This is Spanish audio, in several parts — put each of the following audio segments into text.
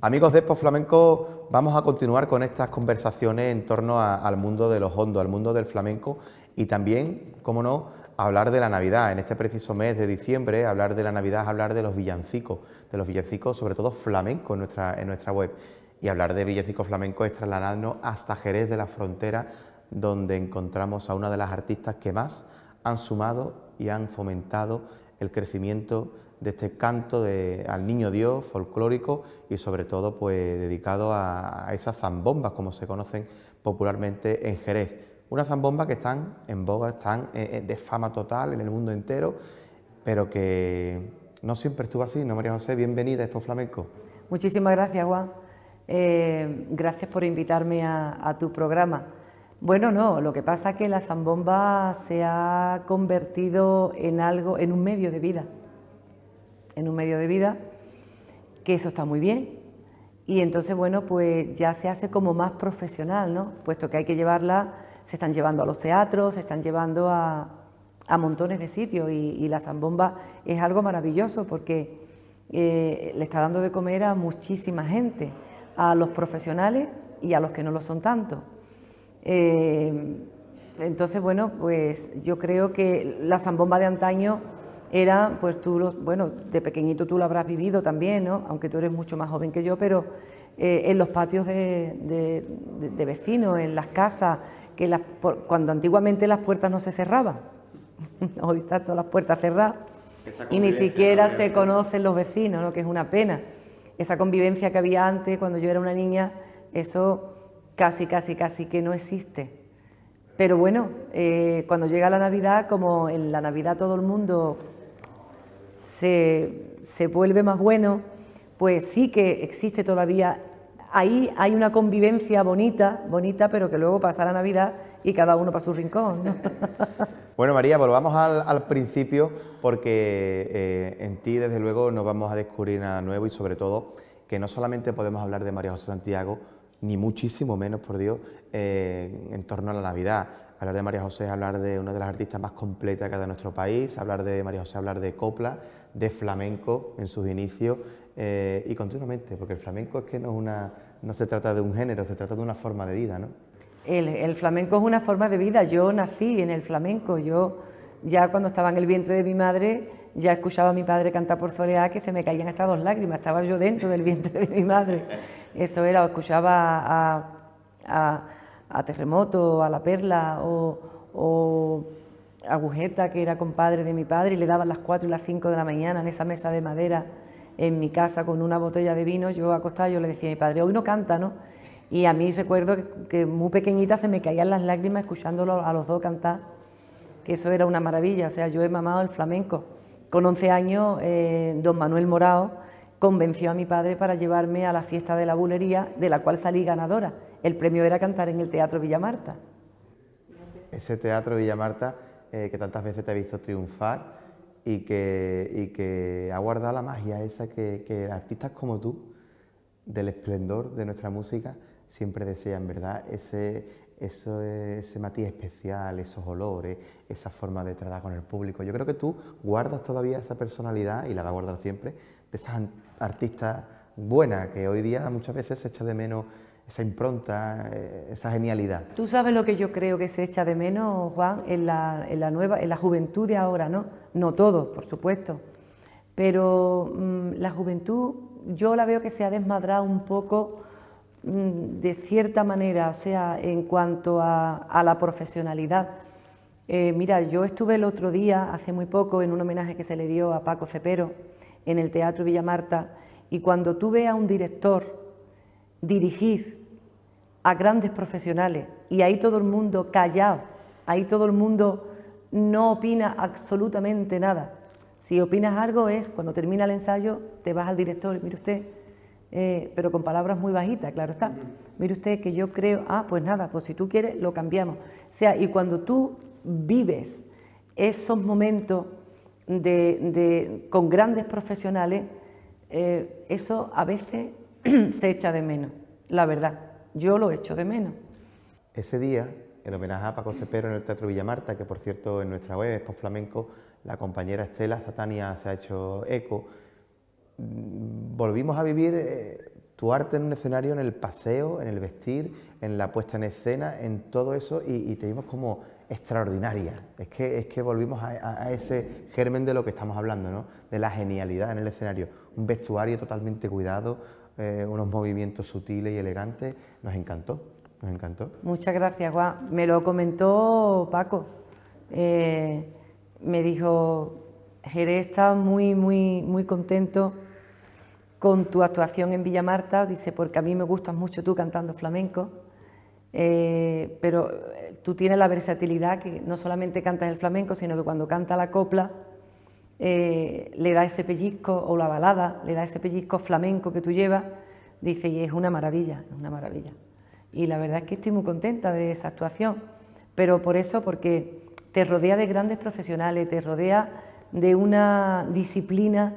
Amigos de Expo Flamenco, vamos a continuar con estas conversaciones en torno al mundo de los hondos, al mundo del flamenco y también, como no, hablar de la Navidad. En este preciso mes de diciembre, hablar de la Navidad es hablar de los villancicos, de los villancicos sobre todo flamenco, en nuestra, en nuestra web. Y hablar de villancicos flamencos es trasladarnos hasta Jerez de la Frontera, donde encontramos a una de las artistas que más han sumado y han fomentado el crecimiento de este canto de, al niño Dios folclórico y sobre todo pues dedicado a, esas zambombas como se conocen popularmente en Jerez. Unas zambombas que están en boga, están eh, eh, de fama total en el mundo entero, pero que no siempre estuvo así, ¿no, María José? Bienvenida a Flamenco. Muchísimas gracias, Juan. Eh, gracias por invitarme a, a, tu programa. Bueno, no, lo que pasa es que la zambomba se ha convertido en algo, en un medio de vida en un medio de vida, que eso está muy bien. Y entonces, bueno, pues ya se hace como más profesional, ¿no? Puesto que hay que llevarla, se están llevando a los teatros, se están llevando a, a montones de sitios y, la zambomba es algo maravilloso porque eh, le está dando de comer a muchísima gente, a los profesionales y a los que no lo son tanto. Eh, entonces, bueno, pues yo creo que la zambomba de antaño era, pues tú, bueno, de pequeñito tú lo habrás vivido también, ¿no? aunque tú eres mucho más joven que yo, pero eh, en los patios de, vecinos, en las casas, que las, cuando antiguamente las puertas no se cerraban, hoy están todas las puertas cerradas y ni siquiera se conocen los vecinos, ¿no? que es una pena. Esa convivencia que había antes, cuando yo era una niña, eso casi, casi, casi que no existe. Pero bueno, eh, cuando llega la Navidad, como en la Navidad todo el mundo se, vuelve más bueno, pues sí que existe todavía, ahí hay una convivencia bonita, bonita, pero que luego pasa la Navidad y cada uno para su rincón. Bueno, María, volvamos al, principio porque eh, en ti, desde luego, nos vamos a descubrir nada nuevo y, sobre todo, que no solamente podemos hablar de María José Santiago, ni muchísimo menos, por Dios, eh, en torno a la Navidad. Hablar de María José es hablar de una de las artistas más completas que de nuestro país, hablar de María José hablar de copla, de flamenco en sus inicios eh, y continuamente, porque el flamenco es que no, es una, no se trata de un género, se trata de una forma de vida. ¿no? El, flamenco es una forma de vida, yo nací en el flamenco, yo ya cuando estaba en el vientre de mi madre ya escuchaba a mi padre cantar por Zoleá que se me caían hasta dos lágrimas, estaba yo dentro del vientre de mi madre. Eso era, escuchaba a a Terremoto, a La Perla o, a Agujeta, que era compadre de mi padre, y le daban las 4 y las 5 de la mañana en esa mesa de madera en mi casa con una botella de vino, yo acostada, yo le decía a mi padre, hoy no canta, ¿no? Y a mí recuerdo que, muy pequeñita se me caían las lágrimas escuchándolo a los dos cantar, que eso era una maravilla, o sea, yo he mamado el flamenco. Con 11 años, eh, don Manuel Morao convenció a mi padre para llevarme a la fiesta de la bulería, de la cual salí ganadora el premio era cantar en el Teatro Villa Marta. Ese Teatro Villa Marta... Eh, que tantas veces te ha visto triunfar y que, ha guardado la magia esa que, artistas como tú, del esplendor de nuestra música, siempre desean, ¿verdad? Ese, eso, ese matiz especial, esos olores, esa forma de tratar con el público. Yo creo que tú guardas todavía esa personalidad, y la vas a guardar siempre, de esas artistas buenas que hoy día muchas veces se echa de menos esa impronta, eh, esa genialidad. Tú sabes lo que yo creo que se echa de menos, Juan, en la, en la nueva, en la juventud de ahora, ¿no? No todos, por supuesto, pero mm, la juventud yo la veo que se ha desmadrado un poco mm, de cierta manera, o sea, en cuanto a, a la profesionalidad. Eh, mira, yo estuve el otro día, hace muy poco, en un homenaje que se le dio a Paco Cepero en el Teatro Villa Marta, y cuando tú a un director dirigir a grandes profesionales y ahí todo el mundo callado, ahí todo el mundo no opina absolutamente nada. Si opinas algo es cuando termina el ensayo, te vas al director, mire usted, eh, pero con palabras muy bajitas, claro está. Mire usted que yo creo, ah, pues nada, pues si tú quieres lo cambiamos. O sea, y cuando tú vives esos momentos de, con grandes profesionales, eh, eso a veces se echa de menos, la verdad. Yo lo echo de menos. Ese día, en homenaje a Paco Cepero en el Teatro Villamarta, que por cierto en nuestra web, por Flamenco, la compañera Estela Zatania se ha hecho eco, mm, volvimos a vivir eh, tu arte en un escenario, en el paseo, en el vestir, en la puesta en escena, en todo eso, y, te vimos como extraordinaria. Es que, es que volvimos a, a, ese germen de lo que estamos hablando, ¿no? de la genialidad en el escenario. Un vestuario totalmente cuidado, eh, unos movimientos sutiles y elegantes, nos encantó, nos encantó. Muchas gracias, Juan. Me lo comentó Paco. Eh, me dijo, Jerez está muy, muy, muy contento con tu actuación en Villa Marta, dice, porque a mí me gustas mucho tú cantando flamenco, eh, pero tú tienes la versatilidad que no solamente cantas el flamenco, sino que cuando canta la copla, eh, le da ese pellizco, o la balada, le da ese pellizco flamenco que tú llevas, dice, y es una maravilla, es una maravilla. Y la verdad es que estoy muy contenta de esa actuación, pero por eso, porque te rodea de grandes profesionales, te rodea de una disciplina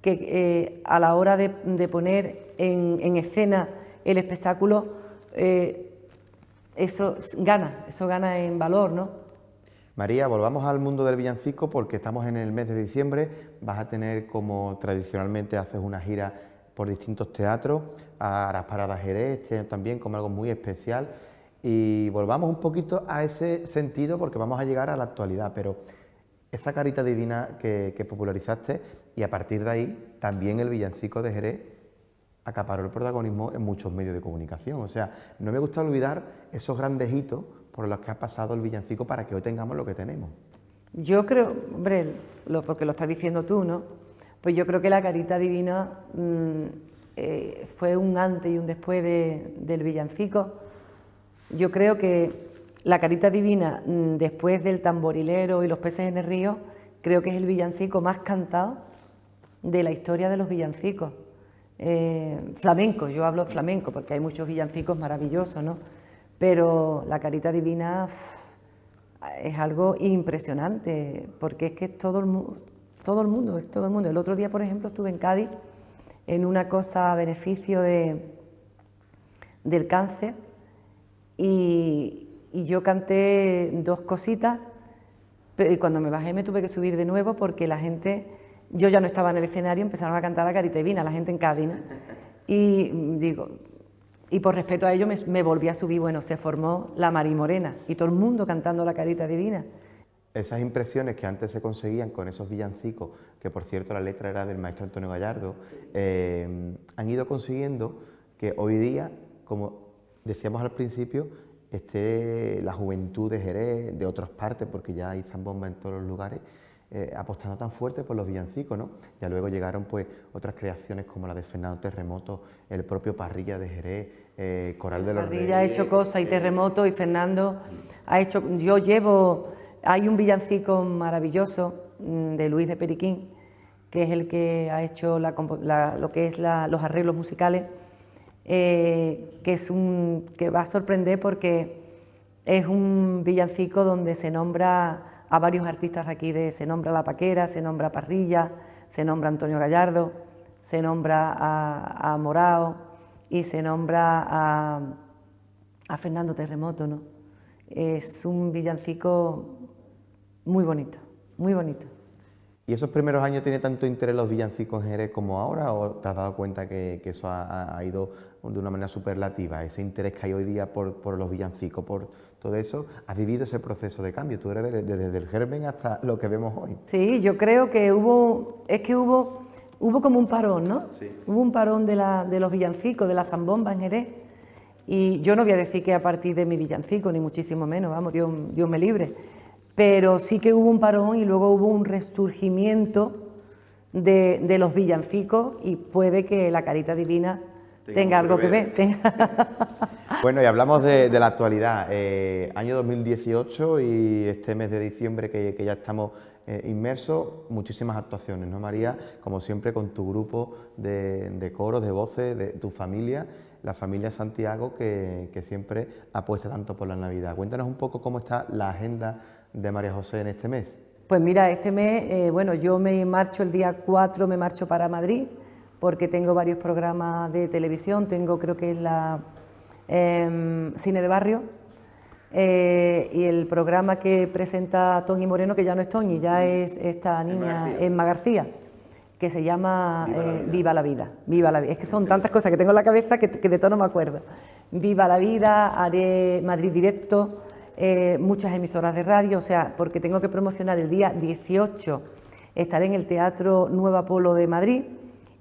que eh, a la hora de, poner en, escena el espectáculo, eh, eso gana, eso gana en valor, ¿no? María, volvamos al mundo del villancico porque estamos en el mes de diciembre, vas a tener como tradicionalmente haces una gira por distintos teatros, a las paradas Jerez también como algo muy especial y volvamos un poquito a ese sentido porque vamos a llegar a la actualidad, pero esa carita divina que, que popularizaste y a partir de ahí también el villancico de Jerez acaparó el protagonismo en muchos medios de comunicación, o sea, no me gusta olvidar esos grandes hitos por lo que ha pasado el villancico para que hoy tengamos lo que tenemos. Yo creo, hombre, porque lo estás diciendo tú, ¿no? Pues yo creo que la carita divina mm, eh, fue un antes y un después del villancico. Yo creo que la carita divina, mm, después del tamborilero y los peces en el río, creo que es el villancico más cantado de la historia de los villancicos. Eh, flamenco, yo hablo flamenco porque hay muchos villancicos maravillosos, ¿no? Pero la carita divina es algo impresionante, porque es que todo el, mundo, todo el mundo, es todo el mundo. El otro día, por ejemplo, estuve en Cádiz en una cosa a beneficio de, del cáncer y, yo canté dos cositas y cuando me bajé me tuve que subir de nuevo porque la gente, yo ya no estaba en el escenario, empezaron a cantar la carita divina, la gente en Cádiz. Y digo, y por respeto a ello me, volví a subir, bueno, se formó la Morena... y todo el mundo cantando la carita divina. Esas impresiones que antes se conseguían con esos villancicos, que por cierto la letra era del maestro Antonio Gallardo, eh, han ido consiguiendo que hoy día, como decíamos al principio, esté la juventud de Jerez, de otras partes, porque ya hay zambomba en todos los lugares, eh, apostando tan fuerte por los villancicos, ¿no? Ya luego llegaron pues otras creaciones como la de Fernando Terremoto, el propio Parrilla de Jerez, eh, Coral de los Reyes. ha hecho cosas y eh, Terremoto y Fernando ha hecho. Yo llevo. Hay un villancico maravilloso mm, de Luis de Periquín, que es el que ha hecho lo que es los arreglos musicales, eh, que es un que va a sorprender porque es un villancico donde se nombra a varios artistas aquí se nombra a La Paquera, se nombra a Parrilla, se nombra Antonio Gallardo, se nombra a Morao y se nombra a, Fernando Terremoto. ¿no? Es un villancico muy bonito, muy bonito. ¿Y esos primeros años tiene tanto interés los villancicos en Jerez como ahora? ¿O te has dado cuenta que, eso ha, ido de una manera superlativa? Ese interés que hay hoy día por, los villancicos, por todo eso, has vivido ese proceso de cambio. Tú eres desde, el germen hasta lo que vemos hoy. Sí, yo creo que hubo, es que hubo Hubo como un parón, ¿no? Hubo un parón de, la, de los villancicos, de la zambomba en Jerez. Y yo no voy a decir que a partir de mi villancico, ni muchísimo menos, vamos, Dios, me libre. Pero sí que hubo un parón y luego hubo un resurgimiento de los villancicos y puede que la carita divina tenga, algo que ver. bueno, y hablamos de, la actualidad. Eh, año 2018 y este mes de diciembre que, ya estamos eh, inmersos, muchísimas actuaciones, ¿no, María? Como siempre, con tu grupo de, coros, de voces, de tu familia la familia Santiago que, siempre apuesta tanto por la Navidad. Cuéntanos un poco cómo está la agenda de María José en este mes. Pues mira, este mes, eh, bueno, yo me marcho el día 4, me marcho para Madrid, porque tengo varios programas de televisión, tengo creo que es la em, Cine de Barrio, eh, y el programa que presenta Tony Moreno, que ya no es Tony, ya es esta niña, Emma García, que se llama Viva, la eh, vida. Viva la vida. Es que son tantas cosas que tengo en la cabeza que, de todo no me acuerdo. Viva la vida, haré Madrid Directo, eh, muchas emisoras de radio, o sea, porque tengo que promocionar el día 18, estaré en el Teatro Nueva Polo de Madrid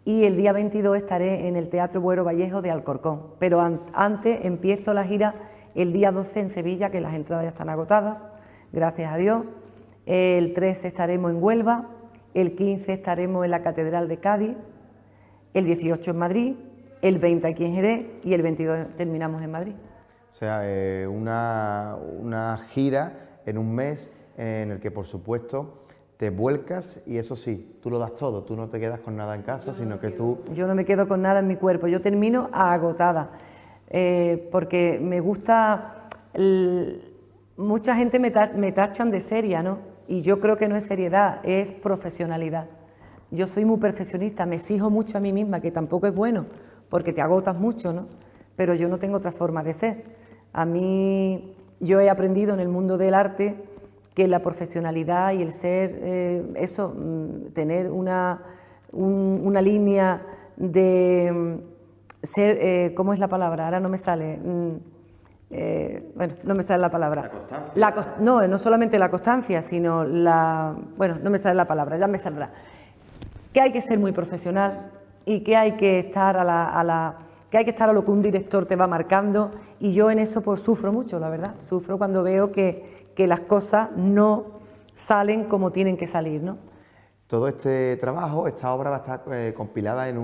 y el día 22 estaré en el Teatro Buero Vallejo de Alcorcón, pero antes empiezo la gira el día 12 en Sevilla, que las entradas ya están agotadas, gracias a Dios. El 13 estaremos en Huelva, el 15 estaremos en la Catedral de Cádiz, el 18 en Madrid, el 20 aquí en Jerez y el 22 terminamos en Madrid. O sea, eh, una, una gira en un mes en el que, por supuesto, te vuelcas y eso sí, tú lo das todo, tú no te quedas con nada en casa, sino que tú... Yo no me quedo con nada en mi cuerpo, yo termino agotada, eh, porque me gusta... Mucha gente me, me tachan de seria, ¿no? Y yo creo que no es seriedad, es profesionalidad. Yo soy muy perfeccionista, me exijo mucho a mí misma, que tampoco es bueno, porque te agotas mucho, ¿no? Pero yo no tengo otra forma de ser. A mí, yo he aprendido en el mundo del arte que la profesionalidad y el ser, eh, eso, mm, tener una, línea de mm, ser, eh, ¿cómo es la palabra? Ahora no me sale. Mm, eh, bueno, no me sale la palabra. La constancia. no, no solamente la constancia, sino la. Bueno, no me sale la palabra, ya me saldrá. Que hay que ser muy profesional y que hay que estar a la, a la que hay que estar a lo que un director te va marcando y yo en eso pues sufro mucho, la verdad. Sufro cuando veo que, que las cosas no salen como tienen que salir. ¿no? Todo este trabajo, esta obra va a estar eh, compilada en,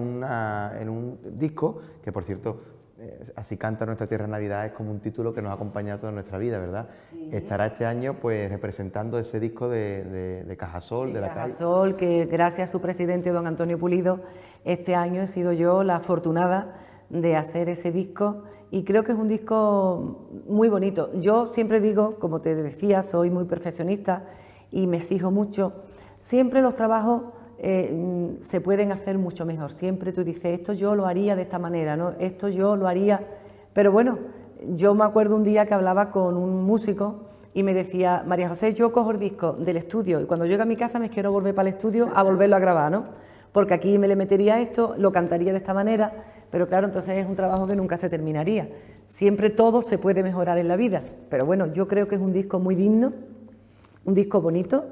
en un disco, que por cierto eh, Así canta nuestra tierra en Navidad es como un título que nos ha acompañado toda nuestra vida, ¿verdad? Estará este año pues representando ese disco de, de, de Cajasol, de, la Cajasol, que gracias a su presidente don Antonio Pulido, este año he sido yo la afortunada de hacer ese disco y creo que es un disco muy bonito. Yo siempre digo, como te decía, soy muy perfeccionista y me exijo mucho. Siempre los trabajos eh, mm, se pueden hacer mucho mejor. Siempre tú dices, esto yo lo haría de esta manera, ¿no? esto yo lo haría. Pero bueno, yo me acuerdo un día que hablaba con un músico y me decía, María José, yo cojo el disco del estudio y cuando llego a mi casa me quiero volver para el estudio a volverlo a grabar, ¿no? Porque aquí me le metería esto, lo cantaría de esta manera pero claro, entonces es un trabajo que nunca se terminaría. Siempre todo se puede mejorar en la vida, pero bueno, yo creo que es un disco muy digno, un disco bonito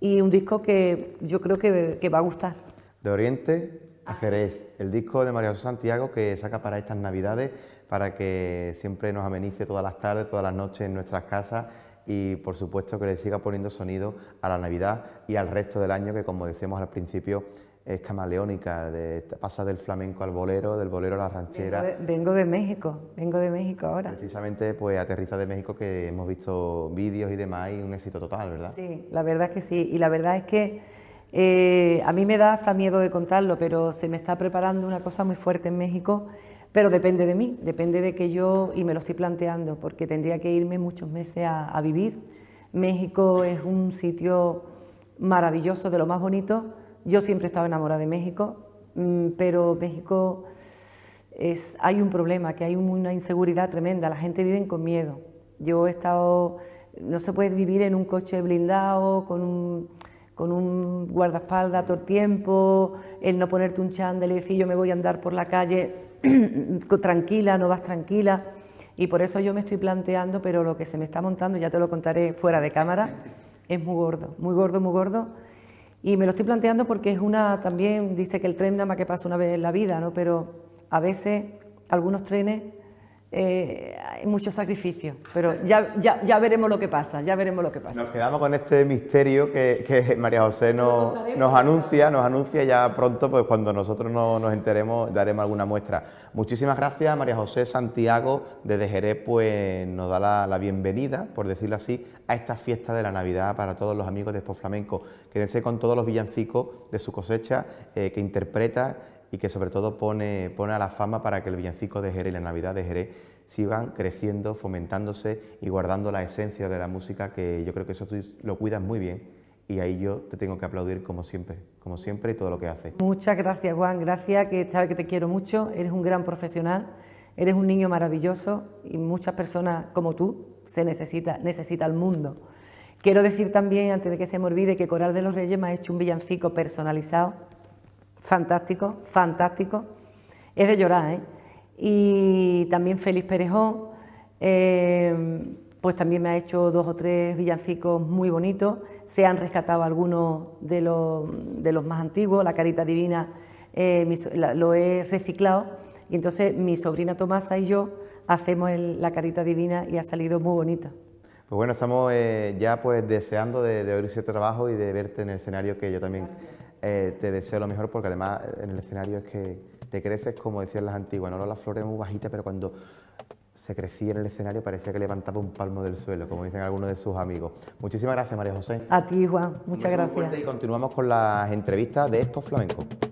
y un disco que yo creo que, va a gustar. De Oriente a Jerez, el disco de María Santiago que saca para estas navidades, para que siempre nos amenice todas las tardes, todas las noches en nuestras casas y por supuesto que le siga poniendo sonido a la Navidad y al resto del año que como decíamos al principio es camaleónica, pasa del flamenco al bolero, del bolero a la ranchera. Vengo de, México, vengo de México ahora. Precisamente, pues aterriza de México, que hemos visto vídeos y demás, y un éxito total, ¿verdad? Sí, la verdad es que sí, y la verdad es que eh, a mí me da hasta miedo de contarlo, pero se me está preparando una cosa muy fuerte en México, pero depende de mí, depende de que yo, y me lo estoy planteando, porque tendría que irme muchos meses a vivir. México es un sitio maravilloso, de lo más bonito yo siempre he estado enamorada de México, mm, pero México es, hay un problema, que hay una inseguridad tremenda, la gente vive con miedo. Yo he estado, no se puede vivir en un coche blindado, con un, con un guardaespaldas todo el tiempo, el no ponerte un chándal y decir yo me voy a andar por la calle tranquila, no vas tranquila. Y por eso yo me estoy planteando, pero lo que se me está montando, ya te lo contaré fuera de cámara, es muy gordo, muy gordo, muy gordo y me lo estoy planteando porque es una, también dice que el tren nada más que pasa una vez en la vida, ¿no? pero a veces algunos trenes eh, hay muchos sacrificios, pero ya, ya, veremos lo que pasa, ya veremos lo que pasa. Nos quedamos con este misterio que, María José nos, nos, anuncia, nos anuncia ya pronto, pues cuando nosotros nos enteremos daremos alguna muestra. Muchísimas gracias María José Santiago de Jerez, pues nos da la, bienvenida, por decirlo así, a esta fiesta de la Navidad para todos los amigos de Expo Flamenco. Quédense con todos los villancicos de su cosecha eh, que interpreta y que sobre todo pone, pone a la fama para que el villancico de Jerez y la Navidad de Jerez sigan creciendo, fomentándose y guardando la esencia de la música, que yo creo que eso tú lo cuidas muy bien y ahí yo te tengo que aplaudir como siempre, como siempre y todo lo que haces. Muchas gracias Juan, gracias, que sabes que te quiero mucho, eres un gran profesional, eres un niño maravilloso y muchas personas como tú se necesita, necesita el mundo. Quiero decir también, antes de que se me olvide, que Coral de los Reyes me ha hecho un villancico personalizado fantástico, fantástico. Es de llorar, ¿eh? Y también Félix Perejón, eh, pues también me ha hecho dos o tres villancicos muy bonitos. Se han rescatado algunos de los, más antiguos, La Carita Divina eh, lo he reciclado. Y entonces mi sobrina Tomasa y yo hacemos La Carita Divina y ha salido muy bonito. Pues bueno, estamos eh, ya pues deseando de, de oír ese trabajo y de verte en el escenario que yo también... Eh, te deseo lo mejor porque además eh, en el escenario es que te creces como decían las antiguas, no las flores muy bajitas, pero cuando se crecía en el escenario parecía que levantaba un palmo del suelo, como dicen algunos de sus amigos. Muchísimas gracias, María José. A ti, Juan. Muchas gracias. Y continuamos con las entrevistas de Estos Flamencos.